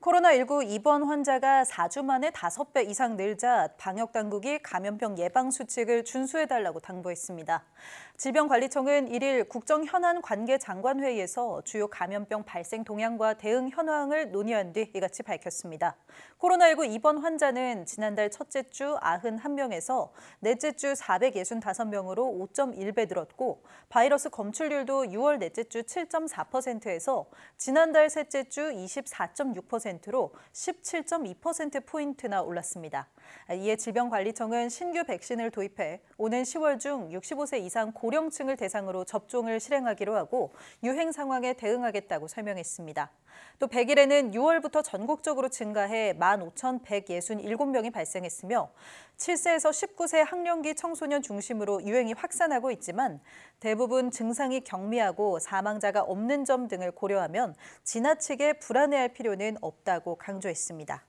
코로나19 입원 환자가 4주 만에 5배 이상 늘자 방역당국이 감염병 예방 수칙을 준수해달라고 당부했습니다. 질병관리청은 1일 국정현안 관계장관회의에서 주요 감염병 발생 동향과 대응 현황을 논의한 뒤 이같이 밝혔습니다. 코로나19 입원 환자는 지난달 첫째 주 91명에서 넷째 주 465명으로 5.1배 늘었고 바이러스 검출률도 6월 넷째 주 7.4%에서 지난달 셋째 주24.6% 3.3%로 17.2%포인트나 올랐습니다. 이에 질병관리청은 신규 백신을 도입해 오는 10월 중 65세 이상 고령층을 대상으로 접종을 실행하기로 하고 유행 상황에 대응하겠다고 설명했습니다. 또 100일에는 6월부터 전국적으로 증가해 15,167명이 발생했으며 7세에서 19세 학령기 청소년 중심으로 유행이 확산하고 있지만 대부분 증상이 경미하고 사망자가 없는 점 등을 고려하면 지나치게 불안해할 필요는 없다. 없다고 강조했습니다.